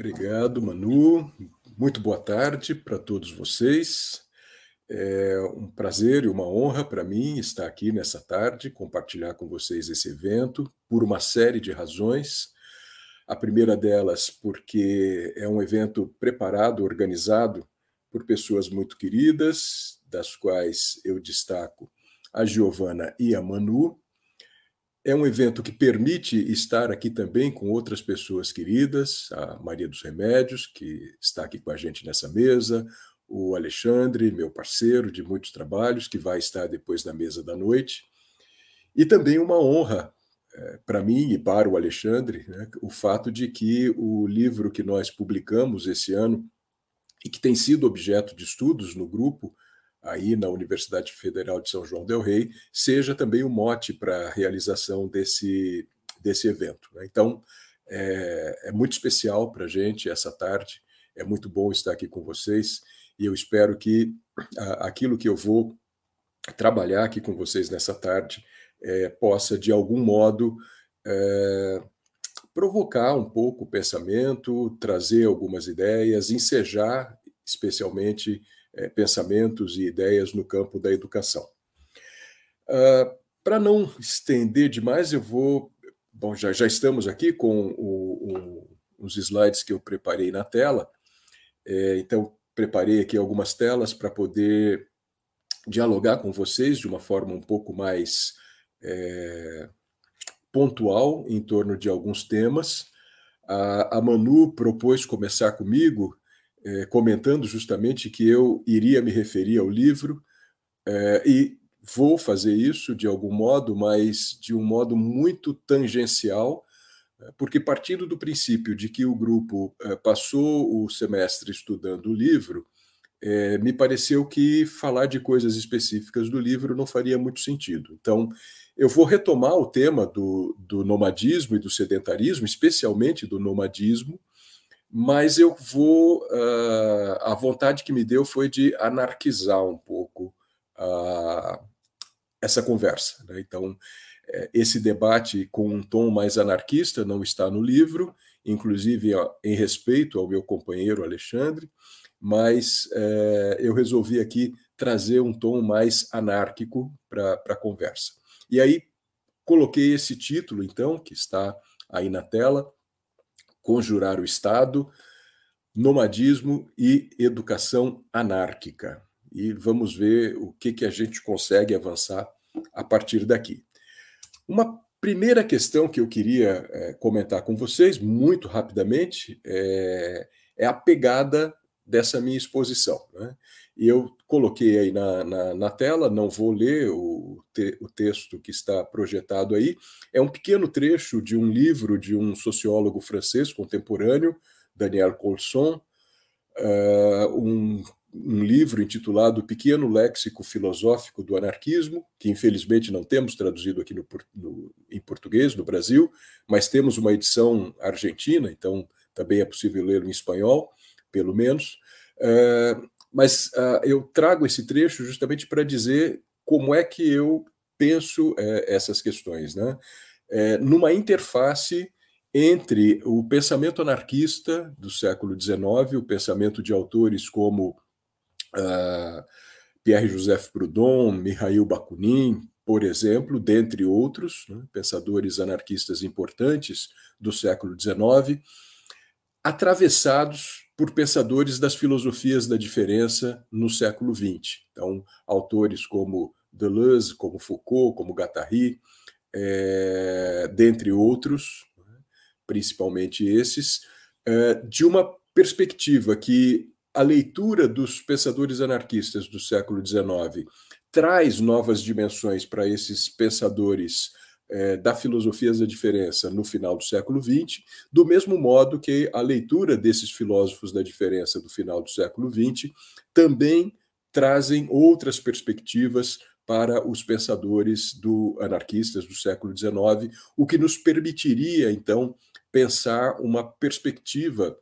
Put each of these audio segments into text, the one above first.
Obrigado, Manu. Muito boa tarde para todos vocês. É um prazer e uma honra para mim estar aqui nessa tarde, compartilhar com vocês esse evento, por uma série de razões. A primeira delas, porque é um evento preparado, organizado por pessoas muito queridas, das quais eu destaco a Giovana e a Manu, é um evento que permite estar aqui também com outras pessoas queridas, a Maria dos Remédios, que está aqui com a gente nessa mesa, o Alexandre, meu parceiro de muitos trabalhos, que vai estar depois na mesa da noite. E também uma honra é, para mim e para o Alexandre né, o fato de que o livro que nós publicamos esse ano e que tem sido objeto de estudos no grupo aí na Universidade Federal de São João del Rei, seja também o mote para a realização desse, desse evento. Né? Então, é, é muito especial para a gente essa tarde, é muito bom estar aqui com vocês, e eu espero que aquilo que eu vou trabalhar aqui com vocês nessa tarde é, possa, de algum modo, é, provocar um pouco o pensamento, trazer algumas ideias, ensejar especialmente é, pensamentos e ideias no campo da educação. Uh, ah, Para não estender demais, eu vou. Bom, já, já estamos aqui com o, o, os slides que eu preparei na tela, é, então preparei aqui algumas telas para poder dialogar com vocês de uma forma um pouco mais é, pontual em torno de alguns temas. A, a Manu propôs começar comigo é, comentando justamente que eu iria me referir ao livro é, e vou fazer isso de algum modo, mas de um modo muito tangencial, é, porque partindo do princípio de que o grupo é, passou o semestre estudando o livro, é, me pareceu que falar de coisas específicas do livro não faria muito sentido. Então, eu vou retomar o tema do, do nomadismo e do sedentarismo, especialmente do nomadismo, mas eu vou. Uh, a vontade que me deu foi de anarquizar um pouco uh, essa conversa. Né? Então, eh, esse debate com um tom mais anarquista não está no livro, inclusive em respeito ao meu companheiro Alexandre, mas uh, eu resolvi aqui trazer um tom mais anárquico para a conversa. E aí coloquei esse título, então, que está aí na tela conjurar o Estado, nomadismo e educação anárquica. E vamos ver o que, que a gente consegue avançar a partir daqui. Uma primeira questão que eu queria é, comentar com vocês, muito rapidamente, é, é a pegada dessa minha exposição. Né? E eu Coloquei aí na, na, na tela, não vou ler o, te, o texto que está projetado aí. É um pequeno trecho de um livro de um sociólogo francês contemporâneo, Daniel Colson, uh, um, um livro intitulado Pequeno Léxico Filosófico do Anarquismo, que infelizmente não temos traduzido aqui no, no, em português no Brasil, mas temos uma edição argentina, então também é possível ler em espanhol, pelo menos. Uh, mas uh, eu trago esse trecho justamente para dizer como é que eu penso é, essas questões, né? É, numa interface entre o pensamento anarquista do século XIX, o pensamento de autores como uh, ah, Pierre-Joseph Proudhon, Mikhail Bakunin, por exemplo, dentre outros né, pensadores anarquistas importantes do século XIX, atravessados por pensadores das filosofias da diferença no século XX. Então, autores como Deleuze, como Foucault, como Gattari, é, eh, dentre outros, principalmente esses, é, de uma perspectiva que a leitura dos pensadores anarquistas do século XIX traz novas dimensões para esses pensadores é, da filosofia da diferença no final do século XX, do mesmo modo que a leitura desses filósofos da diferença do final do século XX também trazem outras perspectivas para os pensadores do anarquistas do século XIX, o que nos permitiria então pensar uma perspectiva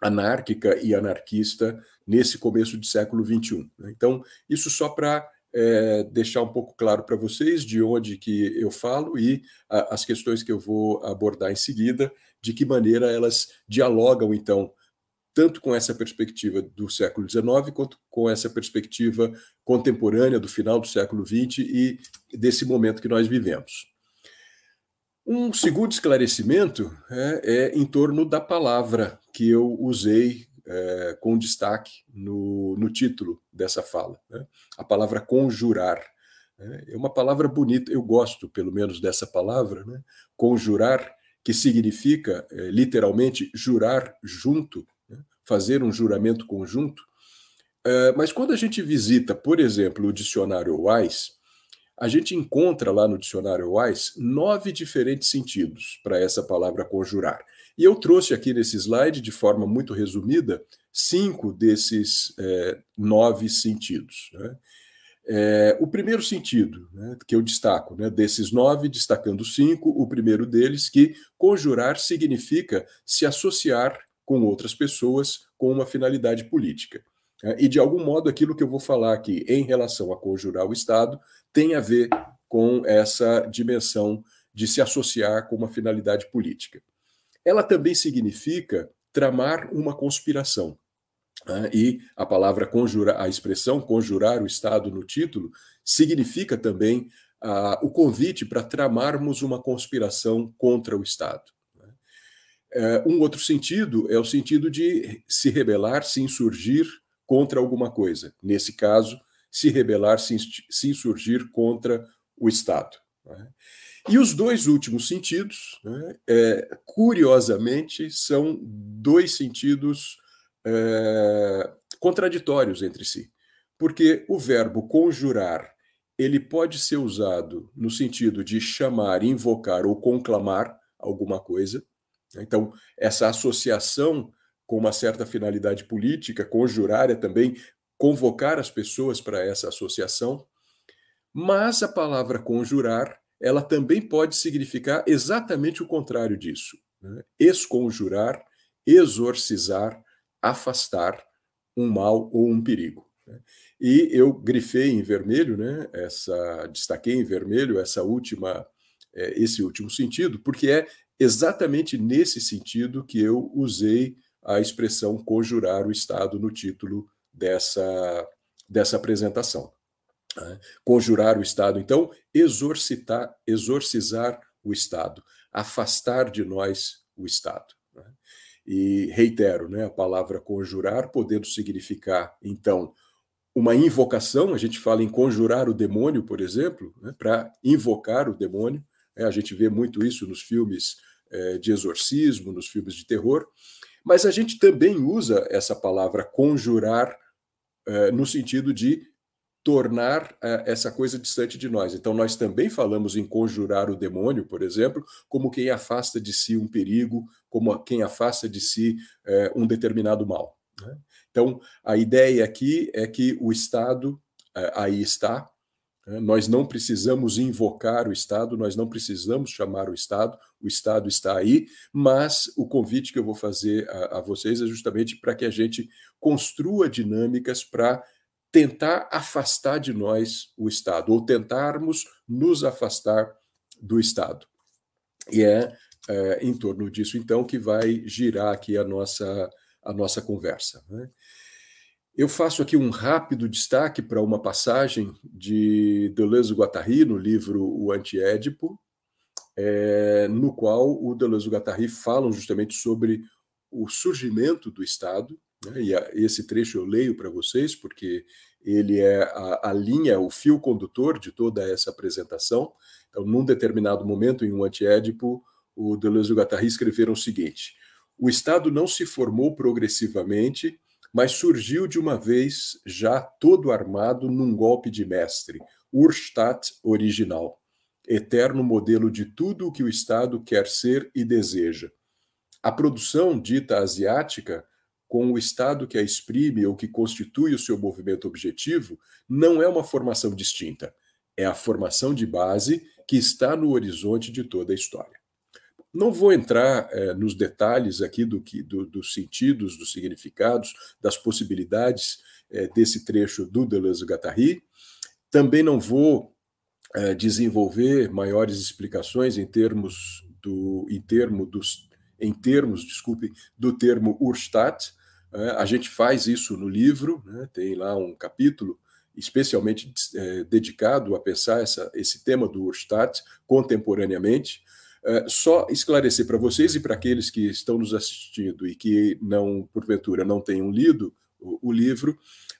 anárquica e anarquista nesse começo de século XXI. Né? Então, isso só para é, deixar um pouco claro para vocês de onde que eu falo e a, as questões que eu vou abordar em seguida, de que maneira elas dialogam, então, tanto com essa perspectiva do século XIX, quanto com essa perspectiva contemporânea do final do século XX e desse momento que nós vivemos. Um segundo esclarecimento é, é em torno da palavra que eu usei é, com destaque no, no, título dessa fala. Né? A palavra conjurar. Né? É uma palavra bonita, eu gosto pelo menos dessa palavra, né? conjurar, que significa é, literalmente jurar junto, né? fazer um juramento conjunto. É, mas quando a gente visita, por exemplo, o dicionário Wise, a gente encontra lá no dicionário Wise nove diferentes sentidos para essa palavra conjurar. E eu trouxe aqui nesse slide, de forma muito resumida, cinco desses é, nove sentidos. Né? É, o primeiro sentido né, que eu destaco, né, desses nove, destacando cinco, o primeiro deles que conjurar significa se associar com outras pessoas com uma finalidade política. Né? e, de algum modo, aquilo que eu vou falar aqui em relação a conjurar o Estado tem a ver com essa dimensão de se associar com uma finalidade política ela também significa tramar uma conspiração. Né? E a palavra conjurar, a expressão conjurar o Estado no título, significa também ah, o convite para tramarmos uma conspiração contra o Estado. Né? É, um outro sentido é o sentido de se rebelar, se insurgir contra alguma coisa. Nesse caso, se rebelar, se, insurgir contra o Estado. Né? E os dois últimos sentidos, né, é, curiosamente, são dois sentidos é, contraditórios entre si, porque o verbo conjurar ele pode ser usado no sentido de chamar, invocar ou conclamar alguma coisa. Né. Então, essa associação com uma certa finalidade política, conjurar é também convocar as pessoas para essa associação. Mas a palavra conjurar ela também pode significar exatamente o contrário disso. Né? Exconjurar, exorcizar, afastar um mal ou um perigo. Né? E eu grifei em vermelho, né, essa, destaquei em vermelho essa última, é, esse último sentido, porque é exatamente nesse sentido que eu usei a expressão conjurar o Estado no título dessa, dessa apresentação né? conjurar o Estado. Então, exorcitar, exorcizar o Estado, afastar de nós o Estado. Né? E reitero, né, a palavra conjurar podendo significar, então, uma invocação, a gente fala em conjurar o demônio, por exemplo, né, para invocar o demônio, né, a gente vê muito isso nos filmes eh, de exorcismo, nos filmes de terror, mas a gente também usa essa palavra conjurar eh, no sentido de tornar uh, essa coisa distante de nós. Então, nós também falamos em conjurar o demônio, por exemplo, como quem afasta de si um perigo, como quem afasta de si uh, um determinado mal. Né? Então, a ideia aqui é que o Estado uh, aí está. Né? Nós não precisamos invocar o Estado, nós não precisamos chamar o Estado, o Estado está aí, mas o convite que eu vou fazer a, a vocês é justamente para que a gente construa dinâmicas para tentar afastar de nós o Estado, ou tentarmos nos afastar do Estado. E é, é em torno disso, então, que vai girar aqui a nossa, a nossa conversa. Né? Eu faço aqui um rápido destaque para uma passagem de Deleuze Guattari no livro O Antiédipo, é, no qual o Deleuze Guattari fala justamente sobre o surgimento do Estado né, e esse trecho eu leio para vocês, porque ele é a, a, linha, o fio condutor de toda essa apresentação. Então, num determinado momento, em um antiédipo, o Deleuze e o Guattari escreveram o seguinte: O Estado não se formou progressivamente, mas surgiu de uma vez já todo armado num golpe de mestre, Urstadt original, eterno modelo de tudo o que o Estado quer ser e deseja. A produção dita asiática com o Estado que a exprime ou que constitui o seu movimento objetivo, não é uma formação distinta. É a formação de base que está no horizonte de toda a história. Não vou entrar é, nos detalhes aqui do que, do, dos sentidos, dos significados, das possibilidades é, desse trecho do Deleuze-Guattari. Também não vou é, desenvolver maiores explicações em termos do, em termo dos, em termos, desculpe, do termo Urstadt, é, a gente faz isso no livro, né? tem lá um capítulo especialmente é, dedicado a pensar essa, esse tema do Urstadt contemporaneamente. É, só esclarecer para vocês e para aqueles que estão nos assistindo e que não, porventura, não tenham lido o, o livro,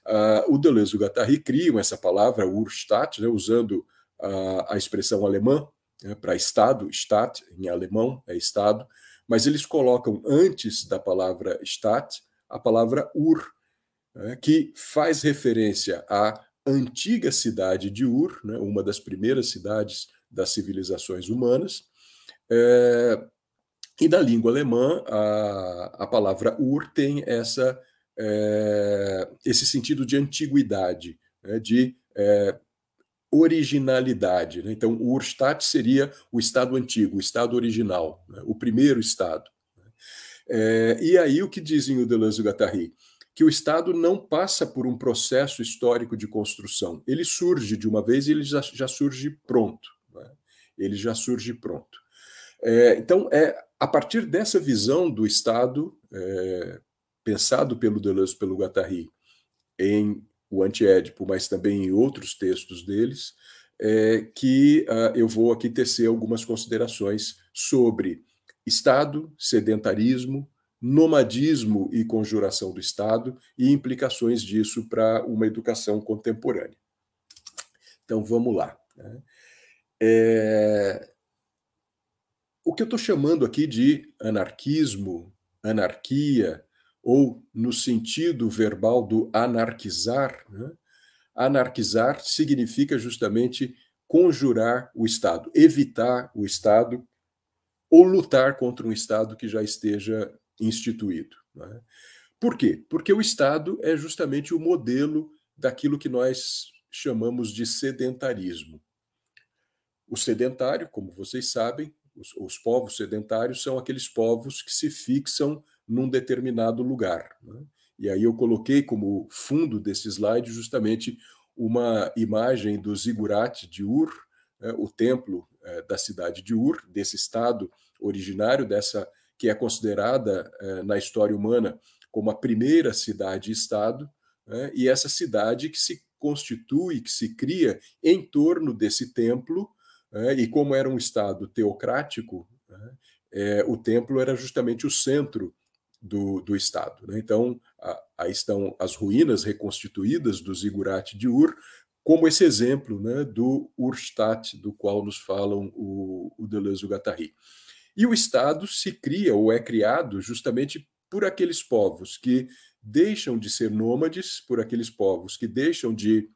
uh, o Deleuze e o Guattari criam essa palavra Urstadt, né, usando uh, a expressão alemã né, para Estado, Staat, em alemão é Estado, mas eles colocam antes da palavra Staat a palavra Ur, né, que faz referência à antiga cidade de Ur, né, uma das primeiras cidades das civilizações humanas. É, e da língua alemã, a, a palavra Ur tem essa, é, esse sentido de antiguidade, né, de é, originalidade. Né? Então, Urstadt seria o estado antigo, o estado original, né? o primeiro estado. É, e aí o que dizem o Deleuze e o Guattari? Que o Estado não passa por um processo histórico de construção. Ele surge de uma vez e ele já, já surge pronto. Né? Ele já surge pronto. É, então, é a partir dessa visão do Estado, é, pensado pelo Deleuze e pelo Guattari, em o Antiédipo, mas também em outros textos deles, é, que uh, eu vou aqui tecer algumas considerações sobre Estado, sedentarismo, nomadismo e conjuração do Estado e implicações disso para uma educação contemporânea. Então vamos lá. Né? É... O que eu estou chamando aqui de anarquismo, anarquia, ou no sentido verbal do anarquizar, né? anarquizar significa justamente conjurar o Estado, evitar o Estado ou lutar contra um Estado que já esteja instituído. Né? Por quê? Porque o Estado é justamente o modelo daquilo que nós chamamos de sedentarismo. O sedentário, como vocês sabem, os, os povos sedentários são aqueles povos que se fixam num determinado lugar. Né? E aí eu coloquei como fundo desse slide justamente uma imagem do Zigurat de Ur, né, o templo eh, da cidade de Ur, desse estado originário dessa que é considerada eh, na história humana como a primeira cidade-estado, né? e essa cidade que se constitui, que se cria em torno desse templo, né? e como era um estado teocrático, né? é, o templo era justamente o centro do, do estado. Né. Então, a, aí estão as ruínas reconstituídas do zigurate de Ur, como esse exemplo né, do Urstadt, do qual nos falam o, o Deleuze e o Guattari. E o Estado se cria ou é criado justamente por aqueles povos que deixam de ser nômades, por aqueles povos que deixam de,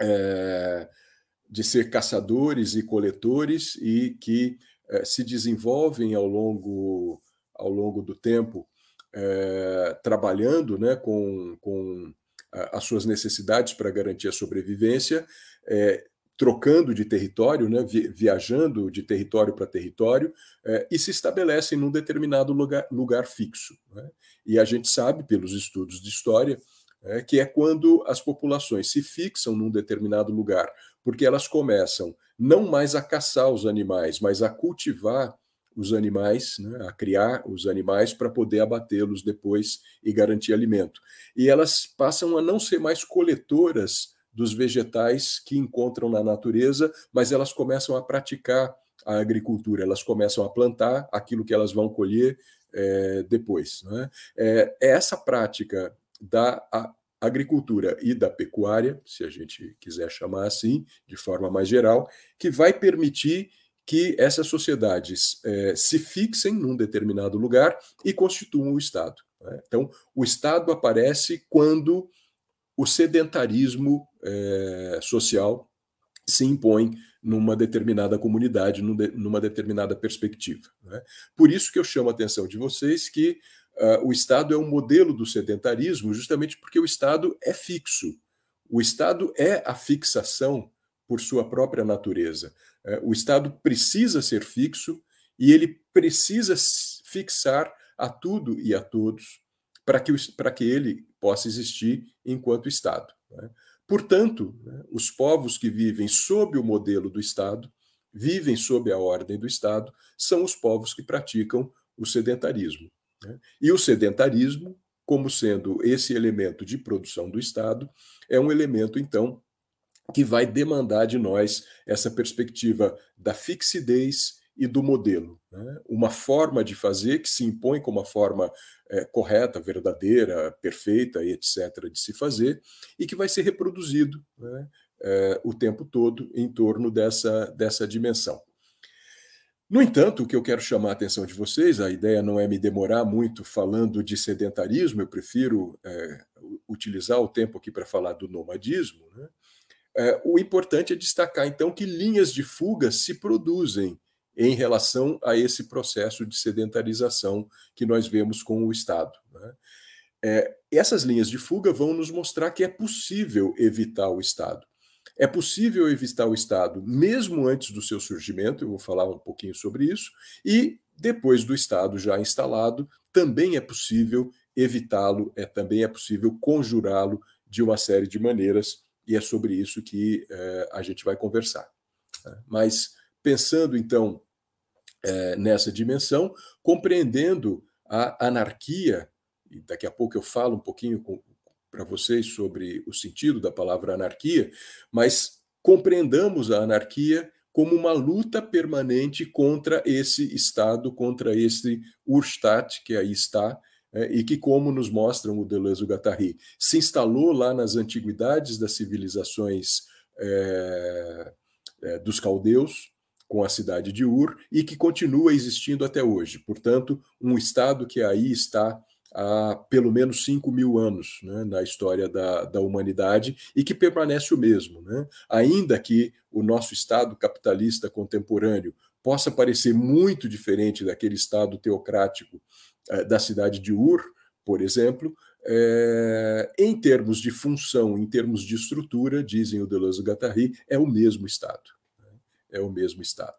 é, de ser caçadores e coletores e que é, se desenvolvem ao longo, ao longo do tempo é, trabalhando né, com, com as suas necessidades para garantir a sobrevivência, é, trocando de território, né, viajando de território para território, é, e se estabelecem num determinado lugar, lugar fixo. Né? E a gente sabe, pelos estudos de história, é, que é quando as populações se fixam num determinado lugar, porque elas começam não mais a caçar os animais, mas a cultivar os animais, né, a criar os animais para poder abatê-los depois e garantir alimento. E elas passam a não ser mais coletoras dos vegetais que encontram na natureza, mas elas começam a praticar a agricultura, elas começam a plantar aquilo que elas vão colher é, depois. Né? É, é essa prática da agricultura e da pecuária, se a gente quiser chamar assim, de forma mais geral, que vai permitir que essas sociedades é, se fixem num determinado lugar e constituam o Estado. Né? Então, o Estado aparece quando o sedentarismo é, social se impõe numa determinada comunidade, numa determinada perspectiva. Né? Por isso que eu chamo a atenção de vocês que uh, o Estado é um modelo do sedentarismo, justamente porque o Estado é fixo. O Estado é a fixação por sua própria natureza. É, o Estado precisa ser fixo e ele precisa fixar a tudo e a todos para que, para que ele possa existir enquanto Estado. Né? Portanto, né, os povos que vivem sob o modelo do Estado, vivem sob a ordem do Estado, são os povos que praticam o sedentarismo. Né? E o sedentarismo, como sendo esse elemento de produção do Estado, é um elemento, então, que vai demandar de nós essa perspectiva da fixidez e do modelo. Né? Uma forma de fazer que se impõe como a forma é, correta, verdadeira, perfeita, etc., de se fazer, e que vai ser reproduzido né, é, o tempo todo em torno dessa, dessa dimensão. No entanto, o que eu quero chamar a atenção de vocês, a ideia não é me demorar muito falando de sedentarismo, eu prefiro é, utilizar o tempo aqui para falar do nomadismo, né? É, o importante é destacar, então, que linhas de fuga se produzem em relação a esse processo de sedentarização que nós vemos com o Estado. Né? É, essas linhas de fuga vão nos mostrar que é possível evitar o Estado. É possível evitar o Estado mesmo antes do seu surgimento, eu vou falar um pouquinho sobre isso, e depois do Estado já instalado, também é possível evitá-lo, é, também é possível conjurá-lo de uma série de maneiras e é sobre isso que é, a gente vai conversar. Né? Mas pensando, então, é, nessa dimensão, compreendendo a anarquia, e daqui a pouco eu falo um pouquinho para vocês sobre o sentido da palavra anarquia, mas compreendamos a anarquia como uma luta permanente contra esse Estado, contra esse Urstat que aí está, é, e que, como nos mostram o Deleuze e o Guattari, se instalou lá nas antiguidades das civilizações é, é, dos caldeus, com a cidade de Ur, e que continua existindo até hoje. Portanto, um Estado que aí está há pelo menos 5 mil anos né, na história da, da humanidade e que permanece o mesmo. Né? Ainda que o nosso Estado capitalista contemporâneo possa parecer muito diferente daquele Estado teocrático eh, da cidade de Ur, por exemplo, é, em termos de função, em termos de estrutura, dizem o Deleuze Guattari, é o mesmo Estado. Né? É o mesmo Estado.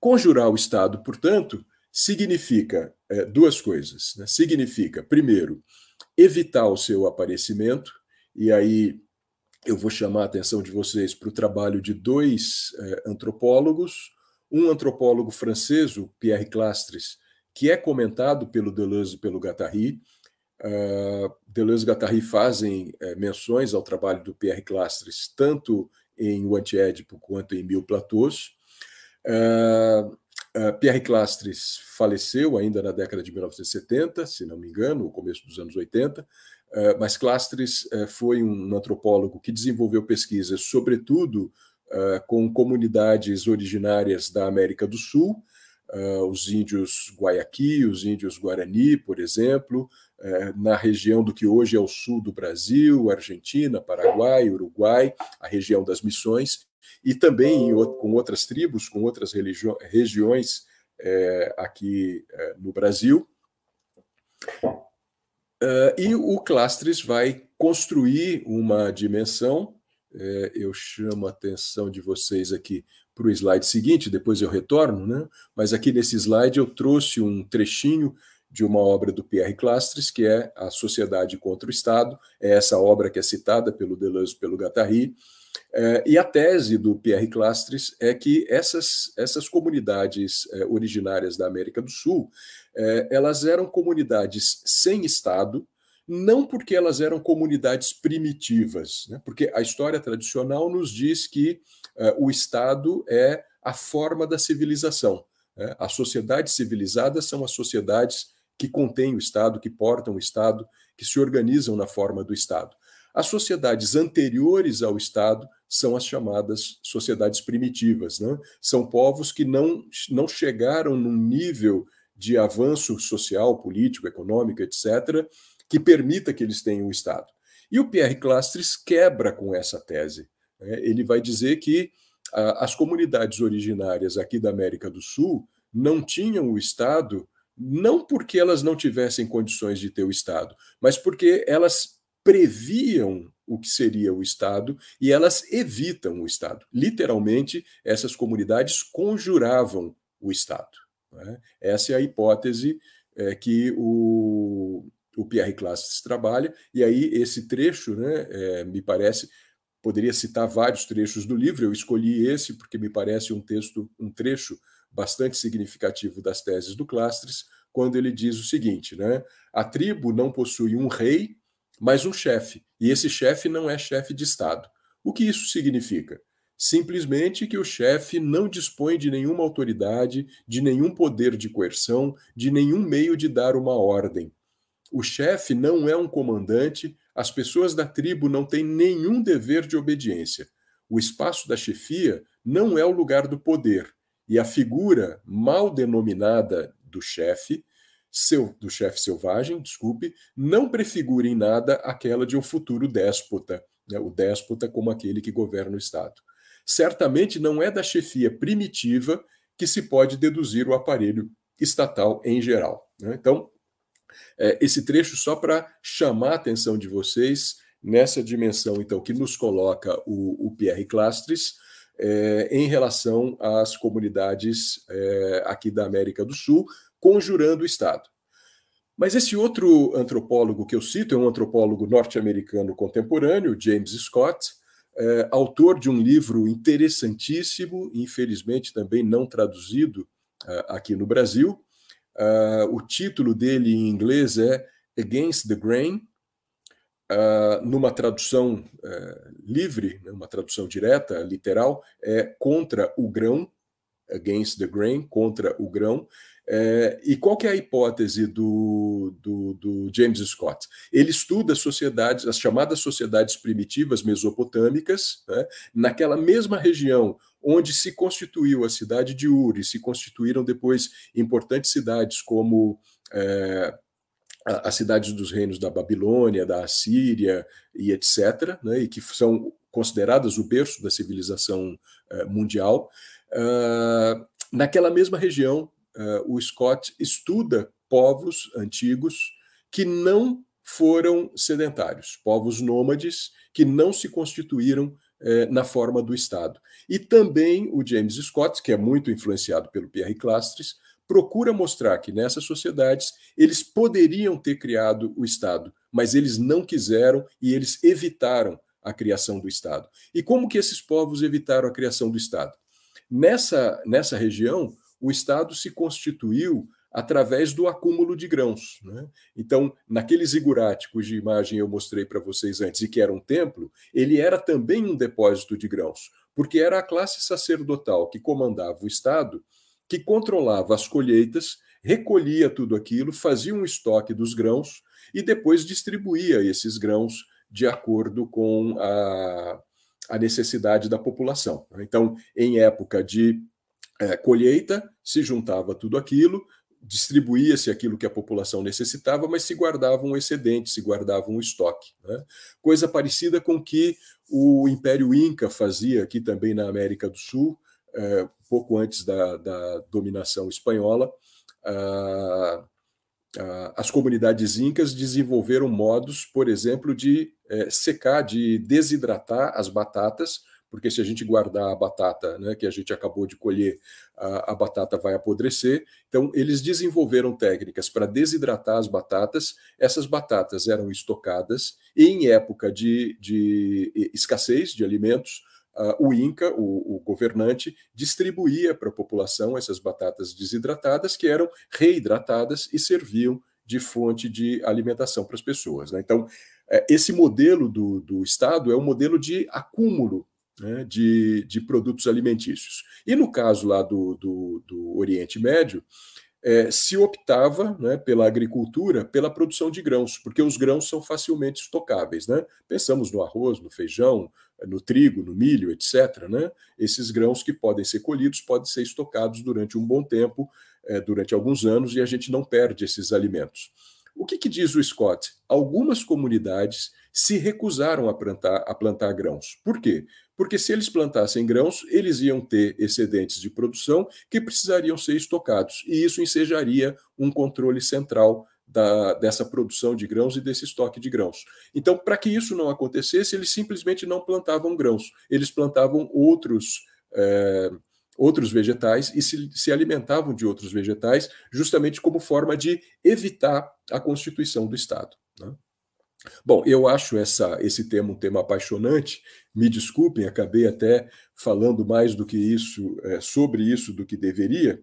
Conjurar o Estado, portanto, significa é, duas coisas. Né? Significa, primeiro, evitar o seu aparecimento, e aí eu vou chamar a atenção de vocês para o trabalho de dois é, antropólogos, um antropólogo francês, o Pierre Clastres, que é comentado pelo Deleuze e pelo Gattari. Uh, ah, Deleuze e Gattari fazem uh, menções ao trabalho do Pierre Clastres, tanto em O Antiédipo quanto em Mil Platôs. Uh, Pierre Clastres faleceu ainda na década de 1970, se não me engano, no começo dos anos 80, mas Clastres eh, foi um antropólogo que desenvolveu pesquisas, sobretudo com comunidades originárias da América do Sul, uh, os índios Guaiaqui, os índios Guarani, por exemplo, uh, na região do que hoje é o sul do Brasil, Argentina, Paraguai, Uruguai, a região das missões, e também com outras tribos, com outras regiões eh, aqui eh, no Brasil. Uh, e o Clastres vai construir uma dimensão, eu chamo a atenção de vocês aqui para o slide seguinte, depois eu retorno, né? mas aqui nesse slide eu trouxe um trechinho de uma obra do Pierre Clastres, que é A Sociedade contra o Estado, é essa obra que é citada pelo Deleuze e pelo Gattari, é, e a tese do Pierre Clastres é que essas, essas comunidades é, originárias da América do Sul, é, elas eram comunidades sem Estado, não porque elas eram comunidades primitivas, né? porque a história tradicional nos diz que uh, o Estado é a forma da civilização. Né? As sociedades civilizadas são as sociedades que contêm o Estado, que portam o Estado, que se organizam na forma do Estado. As sociedades anteriores ao Estado são as chamadas sociedades primitivas. Né? São povos que não, não chegaram num nível de avanço social, político, econômico, etc., que permita que eles tenham o Estado. E o Pierre Clastres quebra com essa tese. Né? Ele vai dizer que a, as comunidades originárias aqui da América do Sul não tinham o Estado, não porque elas não tivessem condições de ter o Estado, mas porque elas previam o que seria o Estado e elas evitam o Estado. Literalmente, essas comunidades conjuravam o Estado. Né? Essa é a hipótese é, que o o Pierre Classes trabalha, e aí esse trecho, né, é, me parece, poderia citar vários trechos do livro, eu escolhi esse porque me parece um texto, um trecho bastante significativo das teses do Clastres, quando ele diz o seguinte, né, a tribo não possui um rei, mas um chefe, e esse chefe não é chefe de Estado. O que isso significa? simplesmente que o chefe não dispõe de nenhuma autoridade, de nenhum poder de coerção, de nenhum meio de dar uma ordem. O chefe não é um comandante, as pessoas da tribo não têm nenhum dever de obediência. O espaço da chefia não é o lugar do poder, e a figura mal denominada do chefe, seu, do chefe selvagem, desculpe, não prefigura em nada aquela de um futuro déspota, né? o déspota como aquele que governa o Estado. Certamente não é da chefia primitiva que se pode deduzir o aparelho estatal em geral. Né? Então, é, esse trecho só para chamar a atenção de vocês nessa dimensão, então, que nos coloca o, o Pierre Clastres é, em relação às comunidades é, aqui da América do Sul, conjurando o Estado. Mas esse outro antropólogo que eu cito é um antropólogo norte-americano contemporâneo, James Scott, é, autor de um livro interessantíssimo, infelizmente também não traduzido é, aqui no Brasil, Uh, o título dele em inglês é Against the Grain, uh, numa tradução uh, livre, né, uma tradução direta, literal, é contra o grão, Against the Grain, contra o grão, é, e qual que é a hipótese do, do, do, James Scott? Ele estuda sociedades, as chamadas sociedades primitivas mesopotâmicas, né, naquela mesma região onde se constituiu a cidade de Uri, se constituíram depois importantes cidades como é, as cidades dos reinos da Babilônia, da Assíria e etc., né, e que são consideradas o berço da civilização é, mundial, ah, naquela mesma região eh, o Scott estuda povos antigos que não foram sedentários, povos nômades que não se constituíram eh, na forma do Estado. E também o James Scott, que é muito influenciado pelo Pierre Clastres, procura mostrar que nessas sociedades eles poderiam ter criado o Estado, mas eles não quiseram e eles evitaram a criação do Estado. E como que esses povos evitaram a criação do Estado? Nessa, nessa região, o Estado se constituiu através do acúmulo de grãos. Né? Então, naqueles ziguráticos de imagem eu mostrei para vocês antes, e que era um templo, ele era também um depósito de grãos, porque era a classe sacerdotal que comandava o Estado, que controlava as colheitas, recolhia tudo aquilo, fazia um estoque dos grãos e depois distribuía esses grãos de acordo com a, a necessidade da população. Né? Então, em época de é, colheita, se juntava tudo aquilo, distribuía-se aquilo que a população necessitava, mas se guardava um excedente, se guardava um estoque. Né? Coisa parecida com que o Império Inca fazia aqui também na América do Sul, é, pouco antes da, da dominação espanhola. A, a, as comunidades incas desenvolveram modos, por exemplo, de é, secar, de desidratar as batatas porque se a gente guardar a batata, né, que a gente acabou de colher, a, a batata vai apodrecer. Então, eles desenvolveram técnicas para desidratar as batatas. Essas batatas eram estocadas e em época de, de escassez de alimentos. Uh, o Inca, o, o governante, distribuía para a população essas batatas desidratadas, que eram reidratadas e serviam de fonte de alimentação para as pessoas. Né? Então, eh, esse modelo do, do Estado é um modelo de acúmulo né, de, de produtos alimentícios. E no caso lá do, do, do Oriente Médio, é, se optava né, pela agricultura, pela produção de grãos, porque os grãos são facilmente estocáveis. Né? Pensamos no arroz, no feijão, no trigo, no milho, etc. Né? Esses grãos que podem ser colhidos podem ser estocados durante um bom tempo, é, durante alguns anos, e a gente não perde esses alimentos. O que, que diz o Scott? Algumas comunidades se recusaram a plantar, a plantar grãos. Por quê? porque se eles plantassem grãos, eles iam ter excedentes de produção que precisariam ser estocados, e isso ensejaria um controle central da, dessa produção de grãos e desse estoque de grãos. Então, para que isso não acontecesse, eles simplesmente não plantavam grãos, eles plantavam outros, é, outros vegetais e se, se alimentavam de outros vegetais, justamente como forma de evitar a constituição do Estado. Né? Bom, eu acho essa, esse tema um tema apaixonante. Me desculpem, acabei até falando mais do que isso, é, sobre isso do que deveria,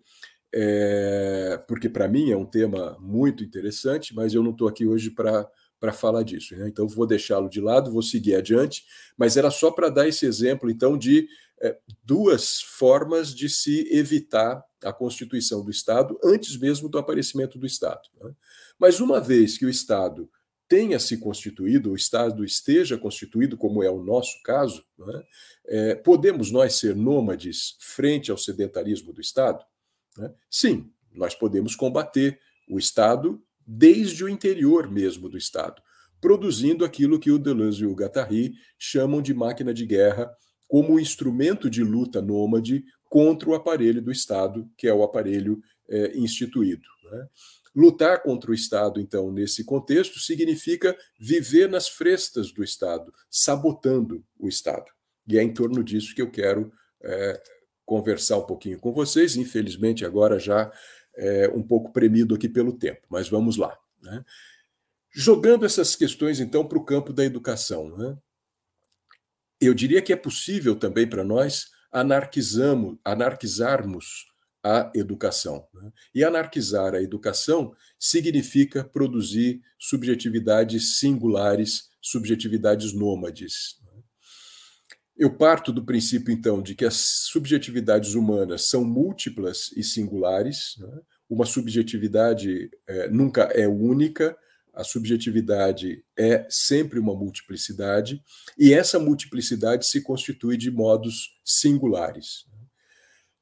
é, porque para mim é um tema muito interessante, mas eu não estou aqui hoje para falar disso. Né? Então vou deixá-lo de lado, vou seguir adiante, mas era só para dar esse exemplo então de é, duas formas de se evitar a constituição do Estado antes mesmo do aparecimento do Estado. Né? Mas uma vez que o Estado tenha se constituído, o Estado esteja constituído, como é o nosso caso, né? é, podemos nós ser nômades frente ao sedentarismo do Estado? Né? Sim, nós podemos combater o Estado desde o interior mesmo do Estado, produzindo aquilo que o Deleuze e o Guattari chamam de máquina de guerra como instrumento de luta nômade contra o aparelho do Estado, que é o aparelho é, instituído. Né? Lutar contra o Estado, então, nesse contexto, significa viver nas frestas do Estado, sabotando o Estado. E é em torno disso que eu quero é, conversar um pouquinho com vocês. Infelizmente, agora já é, um pouco premido aqui pelo tempo, mas vamos lá. Né? Jogando essas questões, então, para o campo da educação. Né? Eu diria que é possível também para nós anarquizarmos à educação. Né? E anarquizar a educação significa produzir subjetividades singulares, subjetividades nômades. Né? Eu parto do princípio, então, de que as subjetividades humanas são múltiplas e singulares. Né? Uma subjetividade é, nunca é única, a subjetividade é sempre uma multiplicidade, e essa multiplicidade se constitui de modos singulares. Né?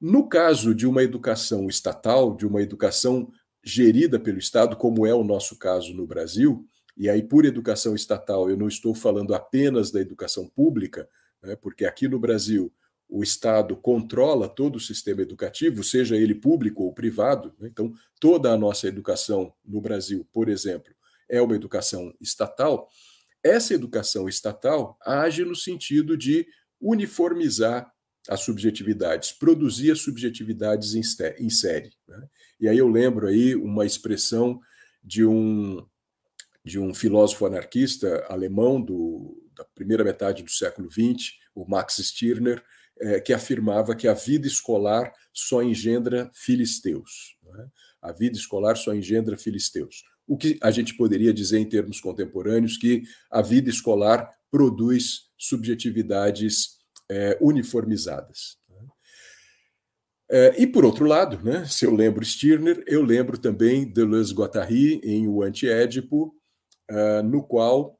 No caso de uma educação estatal, de uma educação gerida pelo Estado, como é o nosso caso no Brasil, e aí por educação estatal eu não estou falando apenas da educação pública, né, porque aqui no Brasil o Estado controla todo o sistema educativo, seja ele público ou privado, né, então toda a nossa educação no Brasil, por exemplo, é uma educação estatal. Essa educação estatal age no sentido de uniformizar as subjetividades, produzia subjetividades em, série. Né? E aí eu lembro aí uma expressão de um, de um filósofo anarquista alemão do, da primeira metade do século XX, o Max Stirner, é, que afirmava que a vida escolar só engendra filisteus. Né? A vida escolar só engendra filisteus. O que a gente poderia dizer em termos contemporâneos que a vida escolar produz subjetividades é, uniformizadas. Né? É, e por outro lado, né, se eu lembro Stirner, eu lembro também Deleuze Guattari em O Antiédipo, uh, no qual,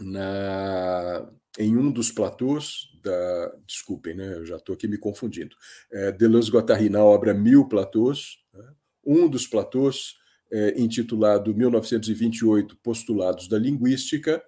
na, em um dos platôs da. Desculpem, né, eu já estou aqui me confundindo. É, Deleuze Guattari, na obra Mil Platôs, né, um dos platôs é, intitulado 1928 Postulados da Linguística,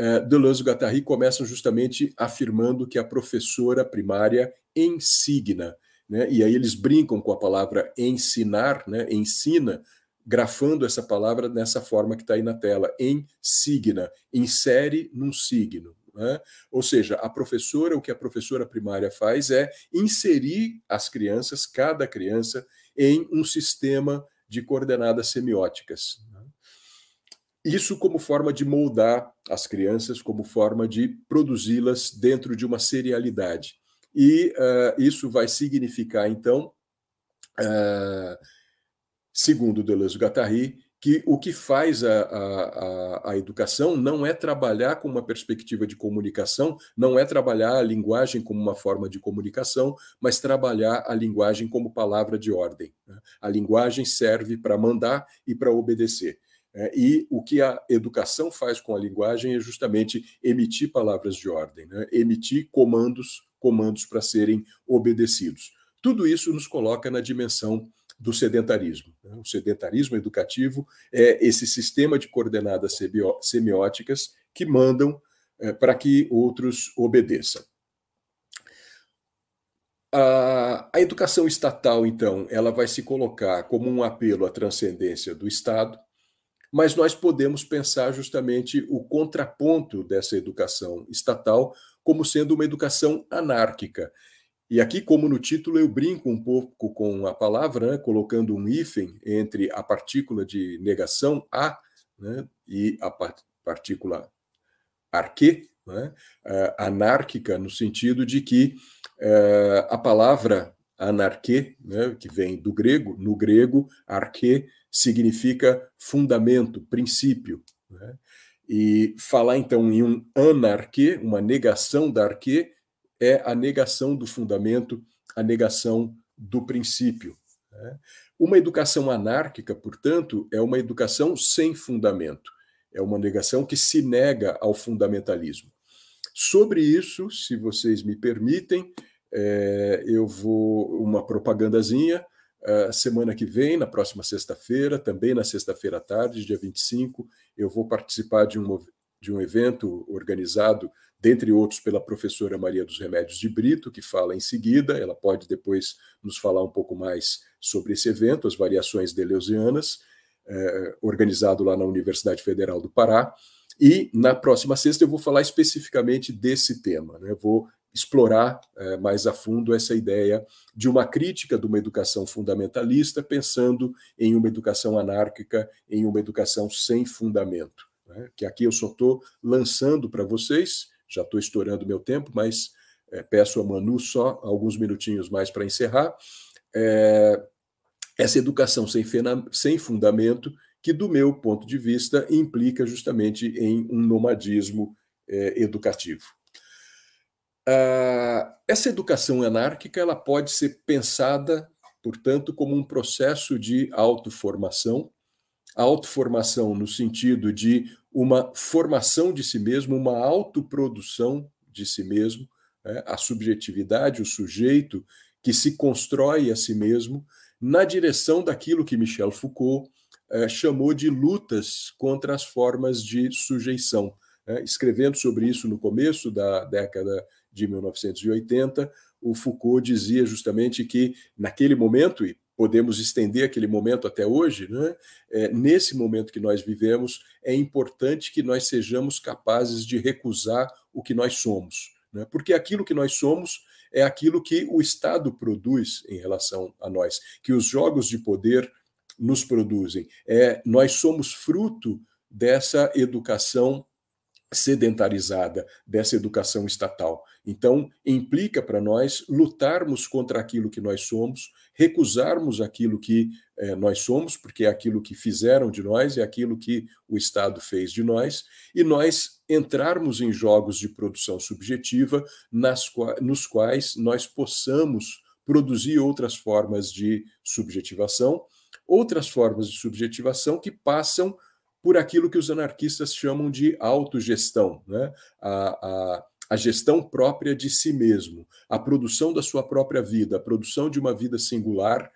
é, Deleuze e Guattari começam justamente afirmando que a professora primária ensigna, né? e aí eles brincam com a palavra ensinar, né? ensina, grafando essa palavra nessa forma que está aí na tela, ensigna, insere num signo. Né? Ou seja, a professora, o que a professora primária faz é inserir as crianças, cada criança, em um sistema de coordenadas semióticas. Isso como forma de moldar as crianças, como forma de produzi-las dentro de uma serialidade. E uh, isso vai significar, então, uh, segundo Deleuze-Guattari, que o que faz a, a, a, educação não é trabalhar com uma perspectiva de comunicação, não é trabalhar a linguagem como uma forma de comunicação, mas trabalhar a linguagem como palavra de ordem. Né? A linguagem serve para mandar e para obedecer. É, e o que a educação faz com a linguagem é justamente emitir palavras de ordem, né? emitir comandos, comandos para serem obedecidos. Tudo isso nos coloca na dimensão do sedentarismo. Né? O sedentarismo educativo é esse sistema de coordenadas semióticas que mandam é, para que outros obedeçam. A, a educação estatal, então, ela vai se colocar como um apelo à transcendência do Estado, mas nós podemos pensar justamente o contraponto dessa educação estatal como sendo uma educação anárquica. E aqui, como no título, eu brinco um pouco com a palavra, né, colocando um hífen entre a partícula de negação a né, e a partícula arque, né, eh, anárquica, no sentido de que uh, a palavra anarquê, né, que vem do grego, no grego, arquê significa fundamento, princípio. Né? E falar então em um anarquê, uma negação da arquê, é a negação do fundamento, a negação do princípio. Né? Uma educação anárquica, portanto, é uma educação sem fundamento, é uma negação que se nega ao fundamentalismo. Sobre isso, se vocês me permitem, é, eu vou uma propagandazinha é, semana que vem, na próxima sexta-feira, também na sexta-feira à tarde, dia 25, eu vou participar de um, de um evento organizado, dentre outros, pela professora Maria dos Remédios de Brito, que fala em seguida, ela pode depois nos falar um pouco mais sobre esse evento, as variações deleuzianas, é, organizado lá na Universidade Federal do Pará. E na próxima sexta eu vou falar especificamente desse tema. Né? Eu vou explorar é, mais a fundo essa ideia de uma crítica de uma educação fundamentalista, pensando em uma educação anárquica, em uma educação sem fundamento. Né? Que aqui eu só estou lançando para vocês, já estou estourando meu tempo, mas é, peço a Manu só alguns minutinhos mais para encerrar. É, essa educação sem, fena, sem fundamento, que, do meu ponto de vista, implica justamente em um nomadismo educativo. Ah, essa educação anárquica ela pode ser pensada, portanto, como um processo de autoformação, autoformação no sentido de uma formação de si mesmo, uma autoprodução de si mesmo, né? a subjetividade, o sujeito que se constrói a si mesmo na direção daquilo que Michel Foucault eh, chamou de lutas contra as formas de sujeição. Né? Escrevendo sobre isso no começo da década de 1980, o Foucault dizia justamente que, naquele momento, e podemos estender aquele momento até hoje, né? é, nesse momento que nós vivemos, é importante que nós sejamos capazes de recusar o que nós somos, né? porque aquilo que nós somos é aquilo que o Estado produz em relação a nós, que os jogos de poder nos produzem. É, nós somos fruto dessa educação sedentarizada dessa educação estatal. Então, implica para nós lutarmos contra aquilo que nós somos, recusarmos aquilo que eh, nós somos, porque é aquilo que fizeram de nós, é aquilo que o Estado fez de nós, e nós entrarmos em jogos de produção subjetiva nas, nos quais nós possamos produzir outras formas de subjetivação, outras formas de subjetivação que passam por aquilo que os anarquistas chamam de autogestão, né? a, a, a gestão própria de si mesmo, a produção da sua própria vida, a produção de uma vida singular,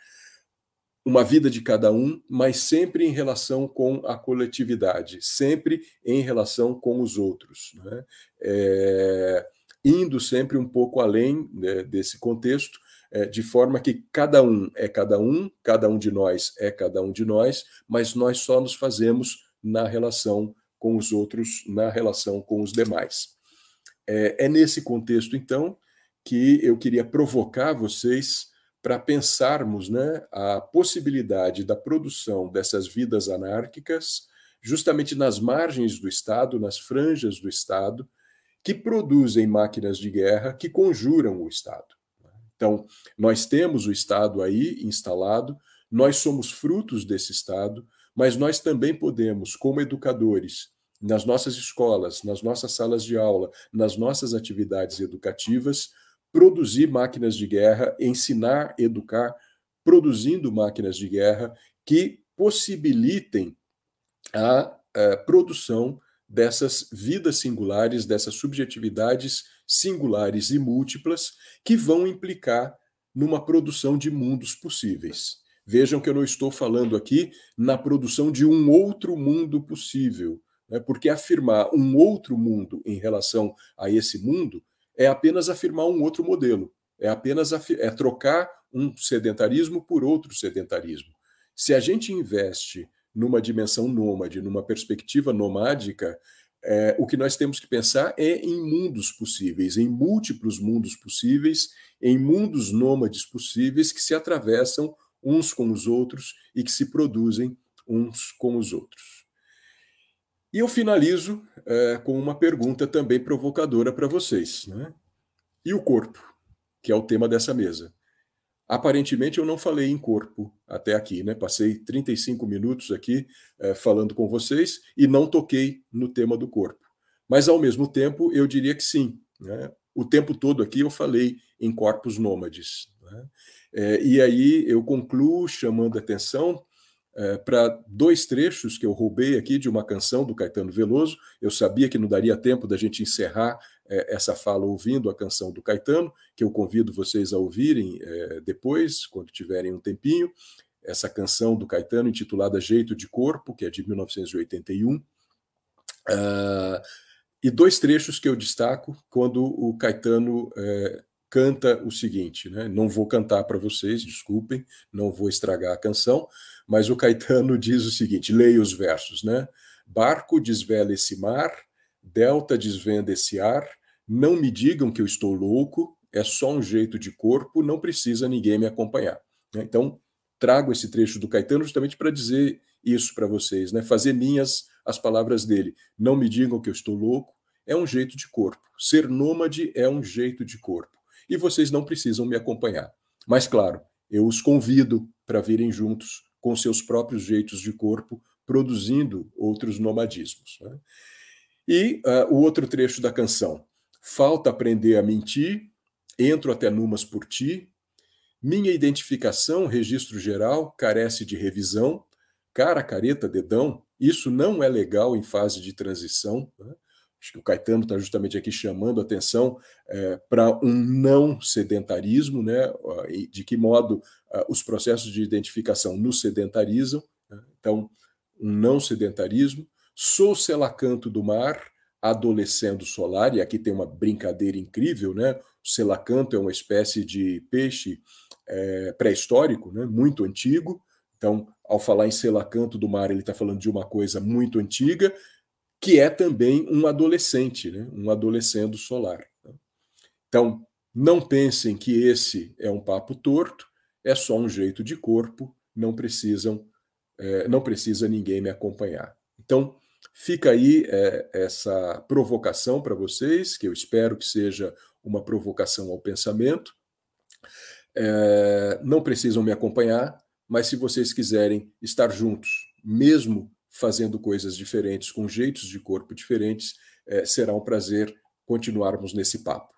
uma vida de cada um, mas sempre em relação com a coletividade, sempre em relação com os outros. Né? É, indo sempre um pouco além né, desse contexto, é, de forma que cada um é cada um, cada um de nós é cada um de nós, mas nós só nos fazemos na relação com os outros, na relação com os demais. É, é nesse contexto, então, que eu queria provocar vocês para pensarmos né, a possibilidade da produção dessas vidas anárquicas justamente nas margens do Estado, nas franjas do Estado, que produzem máquinas de guerra que conjuram o Estado. Então, nós temos o Estado aí instalado, nós somos frutos desse Estado, mas nós também podemos, como educadores, nas nossas escolas, nas nossas salas de aula, nas nossas atividades educativas, produzir máquinas de guerra, ensinar, educar, produzindo máquinas de guerra que possibilitem a, a eh, produção dessas vidas singulares, dessas subjetividades singulares e múltiplas que vão implicar numa produção de mundos possíveis. Vejam que eu não estou falando aqui na produção de um outro mundo possível, né? porque afirmar um outro mundo em relação a esse mundo é apenas afirmar um outro modelo, é apenas é trocar um sedentarismo por outro sedentarismo. Se a gente investe numa dimensão nômade, numa perspectiva nomádica, é, o que nós temos que pensar é em mundos possíveis, em múltiplos mundos possíveis, em mundos nômades possíveis que se atravessam uns com os outros e que se produzem uns com os outros. E eu finalizo é, com uma pergunta também provocadora para vocês. Né? E o corpo, que é o tema dessa mesa? Aparentemente eu não falei em corpo até aqui, né? Passei 35 minutos aqui é, falando com vocês e não toquei no tema do corpo. Mas ao mesmo tempo eu diria que sim. Né? O tempo todo aqui eu falei em corpos nômades. Né? É, e aí eu concluo chamando atenção é, para dois trechos que eu roubei aqui de uma canção do Caetano Veloso. Eu sabia que não daria tempo da gente encerrar é, essa fala ouvindo a canção do Caetano, que eu convido vocês a ouvirem é, depois, quando tiverem um tempinho. Essa canção do Caetano, intitulada Jeito de Corpo, que é de 1981. Uh, ah, e dois trechos que eu destaco quando o Caetano eh, canta o seguinte, né? Não vou cantar para vocês, desculpem, não vou estragar a canção, mas o Caetano diz o seguinte: leia os versos, né? Barco desvela esse mar, delta desvenda esse ar, não me digam que eu estou louco, é só um jeito de corpo, não precisa ninguém me acompanhar. Né? Então, trago esse trecho do Caetano justamente para dizer isso para vocês, né? Fazer minhas as palavras dele. Não me digam que eu estou louco, é um jeito de corpo. Ser nômade é um jeito de corpo e vocês não precisam me acompanhar. Mas, claro, eu os convido para virem juntos com seus próprios jeitos de corpo, produzindo outros nomadismos. Né? E uh, o outro trecho da canção. Falta aprender a mentir, entro até numas por ti. Minha identificação, registro geral, carece de revisão. Cara, careta, dedão, isso não é legal em fase de transição. Né? Acho que o Caetano está justamente aqui chamando a atenção é, para um não sedentarismo, né? de que modo uh, os processos de identificação nos sedentarizam. Né? Então, um não sedentarismo. Sou selacanto do mar, adolescendo solar, e aqui tem uma brincadeira incrível, né? O selacanto é uma espécie de peixe é, pré-histórico, né? muito antigo. Então, ao falar em selacanto do mar, ele está falando de uma coisa muito antiga, que é também um adolescente, né? um adolescendo solar. Né? Então, não pensem que esse é um papo torto, é só um jeito de corpo, não precisam, é, não precisa ninguém me acompanhar. Então, fica aí é, essa provocação para vocês, que eu espero que seja uma provocação ao pensamento. É, não precisam me acompanhar, mas se vocês quiserem estar juntos, mesmo fazendo coisas diferentes, com jeitos de corpo diferentes, é, será um prazer continuarmos nesse papo.